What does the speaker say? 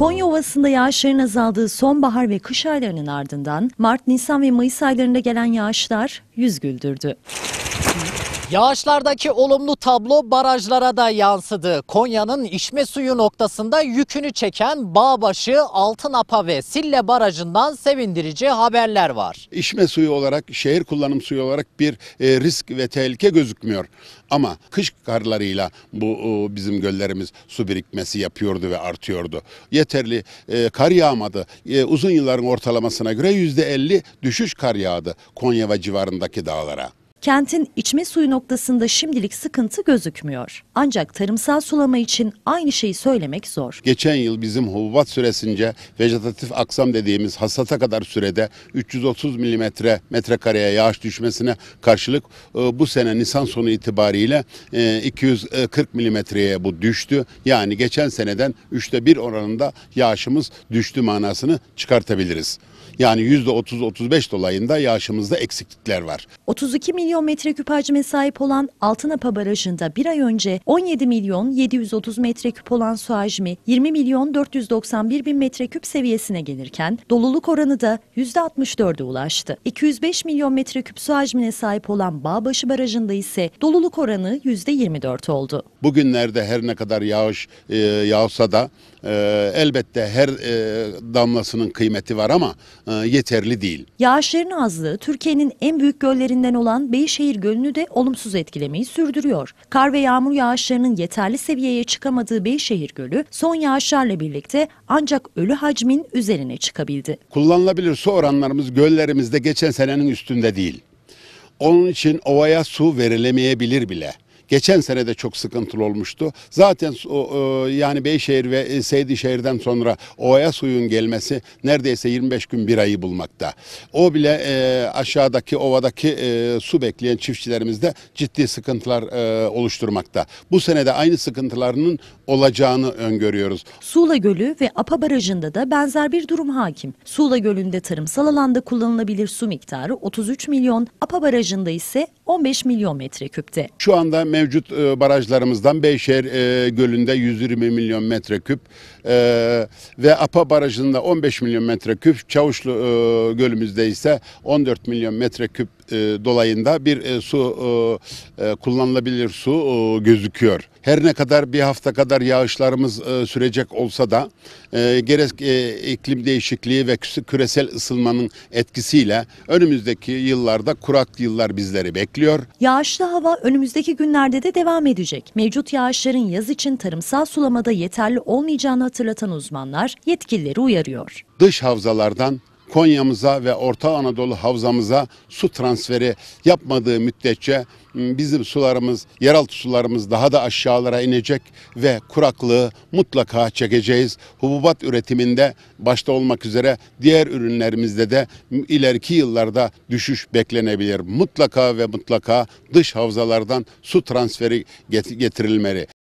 Konya Ovası'nda yağışların azaldığı sonbahar ve kış aylarının ardından Mart, Nisan ve Mayıs aylarında gelen yağışlar yüz güldürdü. Yağışlardaki olumlu tablo barajlara da yansıdı. Konya'nın içme suyu noktasında yükünü çeken Bağbaşı, Altınapa ve Sille Barajı'ndan sevindirici haberler var. İçme suyu olarak, şehir kullanım suyu olarak bir e, risk ve tehlike gözükmüyor. Ama kış karlarıyla bu bizim göllerimiz su birikmesi yapıyordu ve artıyordu. Yeterli e, kar yağmadı. E, uzun yılların ortalamasına göre %50 düşüş kar yağdı Konya ve civarındaki dağlara. Kentin içme suyu noktasında şimdilik sıkıntı gözükmüyor. Ancak tarımsal sulama için aynı şeyi söylemek zor. Geçen yıl bizim hububat süresince vejetatif aksam dediğimiz hasata kadar sürede 330 milimetre metrekareye yağış düşmesine karşılık e, bu sene Nisan sonu itibariyle 240 e, milimetreye bu düştü. Yani geçen seneden üçte bir oranında yağışımız düştü manasını çıkartabiliriz. Yani %30-35 dolayında yağışımızda eksiklikler var. 32 milyon milyon metreküp hacme sahip olan Altınapa Barajı'nda bir ay önce 17 milyon 730 metreküp olan su hacmi 20 milyon 491 bin metreküp seviyesine gelirken doluluk oranı da %64'e ulaştı. 205 milyon metreküp su hacmine sahip olan Bağbaşı Barajı'nda ise doluluk oranı %24 oldu. Bugünlerde her ne kadar yağış e, yağsa da e, elbette her e, damlasının kıymeti var ama e, yeterli değil. Yağışların azlığı Türkiye'nin en büyük göllerinden olan Beyşehir Gölü'nü de olumsuz etkilemeyi sürdürüyor. Kar ve yağmur yağışlarının yeterli seviyeye çıkamadığı Beyşehir Gölü son yağışlarla birlikte ancak ölü hacmin üzerine çıkabildi. Kullanılabilir su oranlarımız göllerimizde geçen senenin üstünde değil. Onun için ovaya su verilemeyebilir bile. Geçen sene de çok sıkıntılı olmuştu. Zaten e, yani Beyşehir ve e, Seydişehir'den sonra oya suyun gelmesi neredeyse 25 gün bir ayı bulmakta. O bile e, aşağıdaki ovadaki su bekleyen çiftçilerimizde ciddi sıkıntılar oluşturmakta. Bu sene de aynı sıkıntılarının olacağını öngörüyoruz. Suğla Gölü ve Apa Barajı'nda da benzer bir durum hakim. Suğla Gölü'nde tarımsal alanda kullanılabilir su miktarı 33 milyon, Apa Barajı'nda ise 15 milyon metreküpte. Şu anda mevcut e, barajlarımızdan Beyşehir e, Gölü'nde 120 milyon metreküp e, ve APA Barajı'nda 15 milyon metreküp, Çavuşlu Gölü'müzde ise 14 milyon metreküp e, dolayında bir e, su e, kullanılabilir su gözüküyor. Her ne kadar bir hafta kadar yağışlarımız sürecek olsa da gerek iklim değişikliği ve küresel ısınmanın etkisiyle önümüzdeki yıllarda kurak yıllar bizleri bekliyor. Yağışlı hava önümüzdeki günlerde de devam edecek. Mevcut yağışların yaz için tarımsal sulamada yeterli olmayacağını hatırlatan uzmanlar yetkilileri uyarıyor. Dış havzalardan Konya'mıza ve Orta Anadolu havzamıza su transferi yapmadığı müddetçe bizim sularımız, yeraltı sularımız daha da aşağılara inecek ve kuraklığı mutlaka çekeceğiz. Hububat üretiminde başta olmak üzere diğer ürünlerimizde de ileriki yıllarda düşüş beklenebilir. Mutlaka ve mutlaka dış havzalardan su transferi getirilmeli.